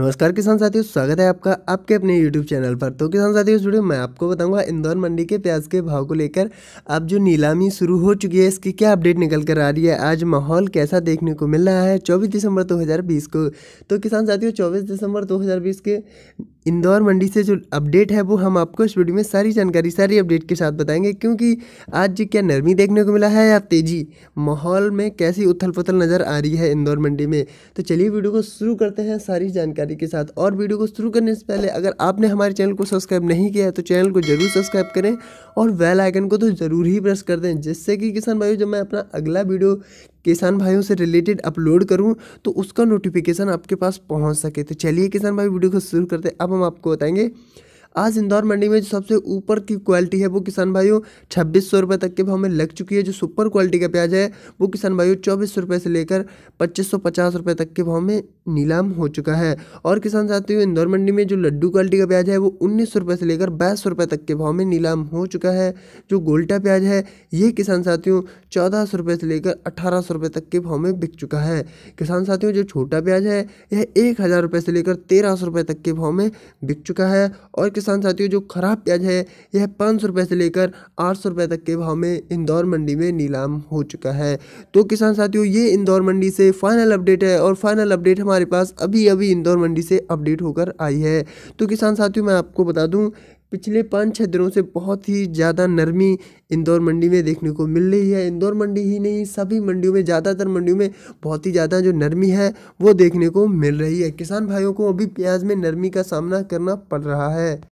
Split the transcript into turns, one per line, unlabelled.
नमस्कार किसान साथियों स्वागत है आपका आपके अपने यूट्यूब चैनल पर तो किसान साथियों इस वीडियो मैं आपको बताऊंगा इंदौर मंडी के प्याज के भाव को लेकर अब जो नीलामी शुरू हो चुकी है इसकी क्या अपडेट निकल कर आ रही है आज माहौल कैसा देखने को मिल रहा है 24 दिसंबर 2020 को तो किसान साथियों 24 दिसंबर 2020 के इंदौर मंडी से जो अपडेट है वो हम आपको इस वीडियो में सारी जानकारी सारी अपडेट के साथ बताएंगे क्योंकि आज क्या नरमी देखने को मिला है या तेज़ी माहौल में कैसी उथल पुथल नज़र आ रही है इंदौर मंडी में तो चलिए वीडियो को शुरू करते हैं सारी जानकारी के साथ और वीडियो को शुरू करने से पहले अगर आपने हमारे चैनल को सब्सक्राइब नहीं किया है तो चैनल को ज़रूर सब्सक्राइब करें और वेल आइकन को तो ज़रूर ही प्रेस कर दें जिससे कि किसान भाई जब मैं अपना अगला वीडियो किसान भाइयों से रिलेटेड अपलोड करूँ तो उसका नोटिफिकेशन आपके पास पहुँच सके तो चलिए किसान भाई वीडियो को शुरू करते हैं अब हम आपको बताएंगे आज इंदौर मंडी में जो सबसे ऊपर की क्वालिटी है वो किसान भाइयों छब्बीस सौ रुपये तक के भाव में लग चुकी है जो सुपर क्वालिटी का प्याज है वो किसान भाइयों चौबीस सौ रुपये से लेकर पच्चीस सौ पचास रुपये तक के भाव में नीलाम हो चुका है और किसान साथियों इंदौर मंडी में जो लड्डू क्वालिटी का प्याज है वो उन्नीस सौ रुपये से लेकर बाईस सौ रुपये तक के भाव में नीलाम हो चुका है जो गोल्टा प्याज है ये किसान साथियों चौदह सौ रुपये से लेकर अठारह सौ रुपये तक के भाव में बिक चुका है किसान साथियों जो छोटा प्याज है यह एक हज़ार रुपये से लेकर तेरह सौ रुपये तक के भाव में बिक चुका है और किसान साथियों जो खराब प्याज है यह पाँच सौ रुपये से लेकर आठ सौ रुपये तक के भाव में इंदौर मंडी में नीलाम हो चुका है तो किसान साथियों ये इंदौर मंडी से फाइनल अपडेट है और फाइनल अपडेट हमारे पास अभी अभी इंदौर मंडी से अपडेट होकर आई है तो किसान साथियों मैं आपको बता दूँ पिछले पाँच छः दिनों से बहुत ही ज़्यादा नरमी इंदौर मंडी में देखने को मिल रही है इंदौर मंडी ही नहीं सभी मंडियों में ज़्यादातर मंडियों में बहुत ही ज़्यादा जो नरमी है वो देखने को मिल रही है किसान भाइयों को अभी प्याज में नरमी का सामना करना पड़ रहा है